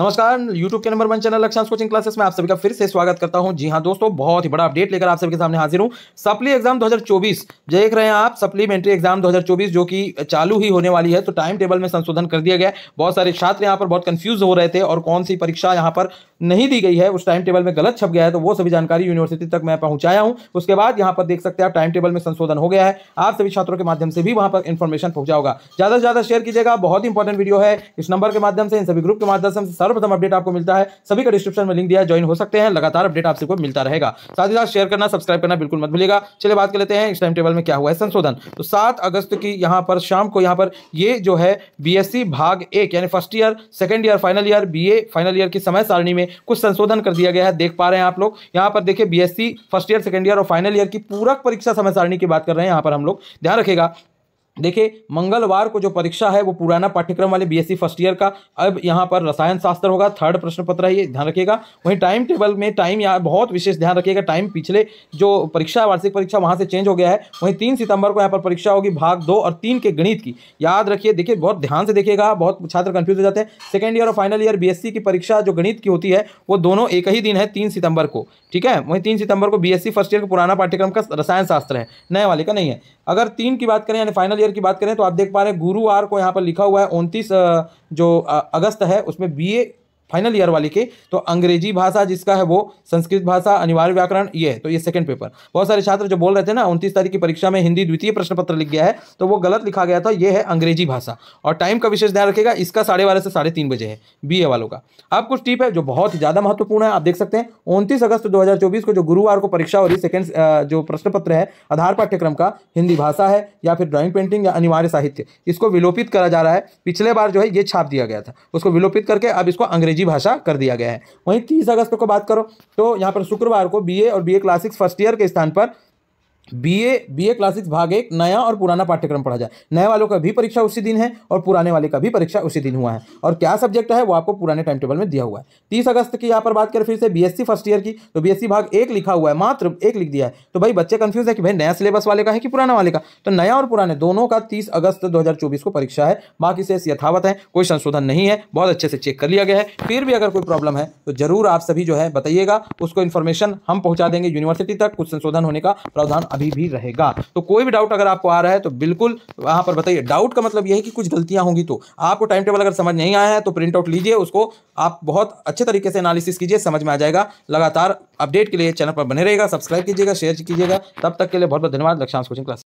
नमस्कार यूट्यूब के number one channel Lakshyansh coaching classes में आप सभी का फिर से स्वागत करता हूं जी हां दोस्तों बहुत ही बड़ा अपडेट लेकर आप सभी के सामने हाजिर हूं सप्ली एग्जाम 2024 देख रहे हैं आप सप्लीमेंट्री एग्जाम 2024 जो कि चालू ही होने वाली है तो टाइम टेबल में संशोधन कर दिया गया बहुत सारे छात्र यहाँ पर बहुत कन्फ्यूज हो रहे थे और कौन सी परीक्षा यहाँ पर नहीं दी गई है उस टाइम टेबल में गलत छप गया है तो वो सभी जानकारी यूनिवर्सिटी तक मैं पहुंचाया हूँ उसके बाद यहाँ पर देख सकते हैं आप टाइम टेबल में संशोधन हो गया है आप सभी छात्रों के माध्यम से भी वहाँ पर इन्फॉर्मेशन पहुंचा होगा ज़्यादा से ज़्यादा शेयर कीजिएगा बहुत इंपॉर्टेंट वीडियो है इस नंबर के माध्यम से इन सभी ग्रुप के माध्यम से सर्वप्रथम अपडेट आपको मिलता है सभी का डिस्क्रिप्शन में लिंक दिया ज्वाइन हो सकते हैं लगातार अपडेट आप सबको मिलता रहेगा साथ ही साथ शेयर करना सब्सक्राइब करना बिल्कुल मत भूलिएगा चलिए बात कर लेते हैं इस टाइम टेबल में क्या हुआ है संशोधन तो सात अगस्त की यहाँ पर शाम को यहाँ पर ये जो है बी भाग एक यानी first year second year final year B final year की समय सारणी में कुछ संशोधन कर दिया गया है देख पा रहे हैं आप लोग यहाँ पर देखिए B first year second year और फाइनल ईयर की पूरक परीक्षा समय सारणी की बात कर रहे हैं यहाँ पर हम लोग ध्यान रखेगा देखिए मंगलवार को जो परीक्षा है वो पुराना पाठ्यक्रम वाले बीएससी फर्स्ट ईयर का अब यहाँ पर रसायन शास्त्र होगा थर्ड प्रश्न पत्र है ये ध्यान रखिएगा वहीं टाइम टेबल में टाइम यहाँ बहुत विशेष ध्यान रखिएगा टाइम पिछले जो परीक्षा वार्षिक परीक्षा वहाँ से चेंज हो गया है वहीं तीन सितंबर को यहाँ पर परीक्षा होगी भाग दो और तीन के गणित की याद रखिए देखिए बहुत ध्यान से देखिएगा बहुत छात्र कन्फ्यूज हो जाते हैं सेकेंड ईयर और फाइनल ईयर बी की परीक्षा जो गणित की होती है वो दोनों एक ही दिन है तीन सितंबर को ठीक है वहीं तीन सितंबर को बी फर्स्ट ईयर का पुराना पाठ्यक्रम का रसायन शास्त्र है नए वाले का नहीं है अगर तीन की बात करें यानी फाइनल ईयर ईयर की बात करें तो आप देख पा रहे हैं गुरुवार को यहाँ पर लिखा हुआ है उनतीस जो अगस्त है उसमें बी फाइनल ईयर वाली के तो अंग्रेजी भाषा जिसका है वो संस्कृत भाषा अनिवार्य व्याकरण ये है तो ये सेकंड पेपर बहुत सारे छात्र जो बोल रहे थे ना उनतीस तारीख की परीक्षा में हिंदी द्वितीय प्रश्न पत्र लिख गया है तो वो गलत लिखा गया था ये है अंग्रेजी भाषा और टाइम का विशेष ध्यान रखेगा इसका साढ़े बारह से साढ़े तीन बजे है बी वालों का अब कुछ टिप है जो बहुत ज़्यादा महत्वपूर्ण है आप देख सकते हैं उनतीस अगस्त दो को जो गुरुवार को परीक्षा हो रही सेकेंड जो प्रश्न पत्र है आधार पाठ्यक्रम का हिंदी भाषा है या फिर ड्रॉइंग पेंटिंग या अनिवार्य साहित्य इसको विलोपित करा जा रहा है पिछले बार जो है ये छाप दिया गया था उसको विलोपित करके अब इसको अंग्रेजी अंग्रेजी भाषा कर दिया गया है वहीं तीस अगस्त को बात करो तो यहाँ पर शुक्रवार को बीए और बीए क्लासिक्स फर्स्ट ईयर के स्थान पर बीए बीए क्लासिक्स भाग एक नया और पुराना पाठ्यक्रम पढ़ा जाए नए वालों का भी परीक्षा उसी दिन है और पुराने वाले का भी परीक्षा उसी दिन हुआ है और क्या सब्जेक्ट है वो आपको पुराने टाइम टेबल में दिया हुआ है तीस अगस्त की यहाँ पर बात करें फिर से बीएससी फर्स्ट ईयर की तो बीएससी भाग एक लिखा हुआ है मात्र एक लिख दिया है तो भाई बच्चे कन्फ्यूज है कि भाई नया सिलेबस वाले का है कि पुराना वाले का तो नया और पुराने दोनों का तीस अगस्त दो को परीक्षा है बाकी से यथावत है कोई संशोधन नहीं है बहुत अच्छे से चेक कर लिया गया है फिर भी अगर कोई प्रॉब्लम है तो जरूर आप सभी जो है बताइएगा उसको इन्फॉर्मेशन हम पहुँचा देंगे यूनिवर्सिटी तक कुछ संशोधन होने का प्रावधान अभी भी रहेगा तो कोई भी डाउट अगर आपको आ रहा है तो बिल्कुल वहां पर बताइए डाउट का मतलब यह है कि कुछ गलतियां होंगी तो आपको टाइम टेबल अगर समझ नहीं आया है तो प्रिंट आउट लीजिए उसको आप बहुत अच्छे तरीके से एनालिसिस कीजिए समझ में आ जाएगा लगातार अपडेट के लिए चैनल पर बने रहेगा सब्सक्राइब कीजिएगा शेयर कीजिएगा तब तक के लिए बहुत बहुत धन्यवाद लक्षांश कोचिंग क्लास